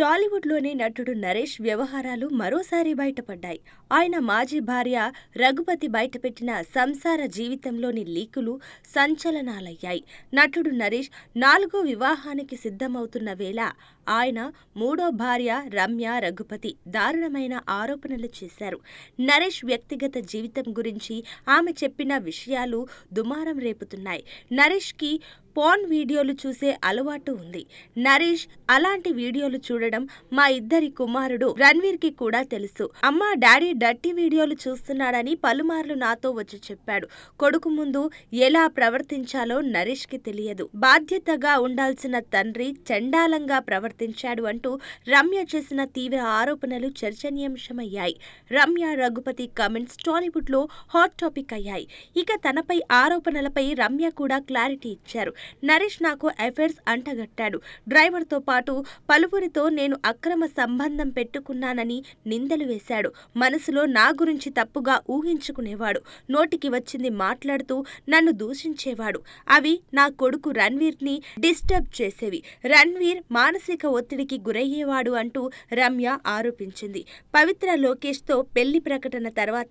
టాలీవుడ్లోని నటుడు నరేష్ వ్యవహారాలు మరోసారి బయటపడ్డాయి ఆయన మాజీ భార్య రఘుపతి బయటపెట్టిన సంసార జీవితంలోని లీకులు సంచలనాలయ్యాయి నటుడు నరేష్ నాలుగో వివాహానికి సిద్ధమవుతున్న వేళ ఆయన మూడో భార్య రమ్య రఘుపతి దారుణమైన ఆరోపణలు చేశారు నరేష్ వ్యక్తిగత జీవితం గురించి ఆమె చెప్పిన విషయాలు దుమారం రేపుతున్నాయి నరేష్కి పోన్ వీడియోలు చూసే అలవాటు ఉంది నరేష్ అలాంటి వీడియోలు చూడ చూడడం మా ఇద్దరి కుమారుడు రణ్వీర్ కి కూడా తెలుసు అమ్మ డాడీ డట్టి వీడియోలు చూస్తున్నాడని పలుమార్లు నాతో వచ్చి చెప్పాడు కొడుకు ముందు ఎలా ప్రవర్తించాలో నరేష్ కి తెలియదు బాధ్యతగా ఉండాల్సిన తండ్రి చండాలంగా ప్రవర్తించాడు అంటూ రమ్య చేసిన తీవ్ర ఆరోపణలు చర్చనీయాంశమయ్యాయి రమ్య రఘుపతి కమెంట్స్ టాలీవుడ్ లో హాట్ టాపిక్ అయ్యాయి ఇక తనపై ఆరోపణలపై రమ్య కూడా క్లారిటీ ఇచ్చారు నరేష్ నాకు అఫైర్స్ అంటగట్టాడు డ్రైవర్తో పాటు పలువురితో నేను అక్రమ సంబంధం పెట్టుకున్నానని నిందలు వేశాడు మనసులో నా గురించి తప్పుగా ఊహించుకునేవాడు నోటికి వచ్చింది మాట్లాడుతూ నన్ను దూషించేవాడు అవి నా కొడుకు రణ్వీర్ని డిస్టర్బ్ చేసేవి రణ్వీర్ మానసిక ఒత్తిడికి గురయ్యేవాడు అంటూ రమ్య ఆరోపించింది పవిత్ర లోకేష్తో పెళ్లి ప్రకటన తర్వాత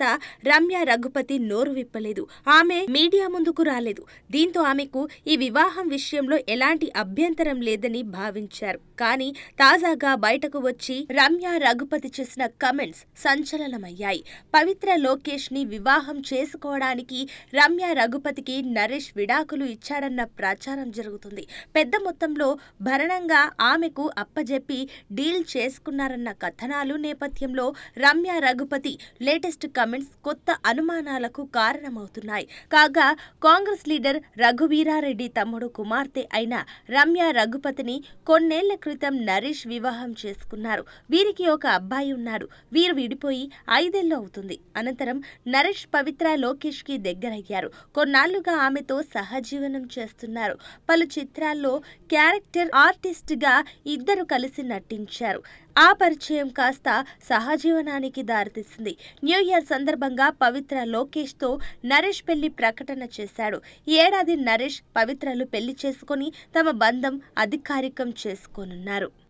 రమ్య రఘుపతి నోరు విప్పలేదు ఆమె మీడియా ముందుకు రాలేదు దీంతో ఆమెకు ఈ వివాహం విషయంలో ఎలాంటి అభ్యంతరం లేదని భావించారు కానీ తాజా తాజాగా బయటకు వచ్చి రమ్య రఘుపతి చేసిన కమెంట్స్ సంచలనమయ్యాయి పవిత్ర లోకేష్ ని వివాహం చేసుకోవడానికి రమ్య రఘుపతికి నరేష్ విడాకులు ఇచ్చాడన్న ప్రచారం జరుగుతుంది పెద్ద మొత్తంలో భరణంగా ఆమెకు అప్పజెప్పి డీల్ చేసుకున్నారన్న కథనాలు నేపథ్యంలో రమ్య రఘుపతి లేటెస్ట్ కమెంట్స్ కొత్త అనుమానాలకు కారణమవుతున్నాయి కాగా కాంగ్రెస్ లీడర్ రఘువీరారెడ్డి తమ్ముడు కుమార్తె అయిన రమ్య రఘుపతిని కొన్నేళ్ల క్రితం నరేష్ వివాహం వివాహం చేసుకున్నారు వీరికి ఒక అబ్బాయి ఉన్నాడు వీరు విడిపోయి ఐదేళ్ళు అవుతుంది అనంతరం నరేష్ పవిత్ర లోకేష్కి దగ్గరయ్యారు కొన్నాళ్లుగా ఆమెతో సహజీవనం చేస్తున్నారు పలు చిత్రాల్లో క్యారెక్టర్ ఆర్టిస్ట్గా ఇద్దరు కలిసి నటించారు ఆ పరిచయం కాస్త సహజీవనానికి దారితీసింది న్యూ ఇయర్ సందర్భంగా పవిత్ర లోకేష్తో నరేష్ పెళ్లి ప్రకటన చేశాడు ఈ ఏడాది నరేష్ పవిత్రలు పెళ్లి చేసుకుని తమ బంధం అధికారికం చేసుకోనున్నారు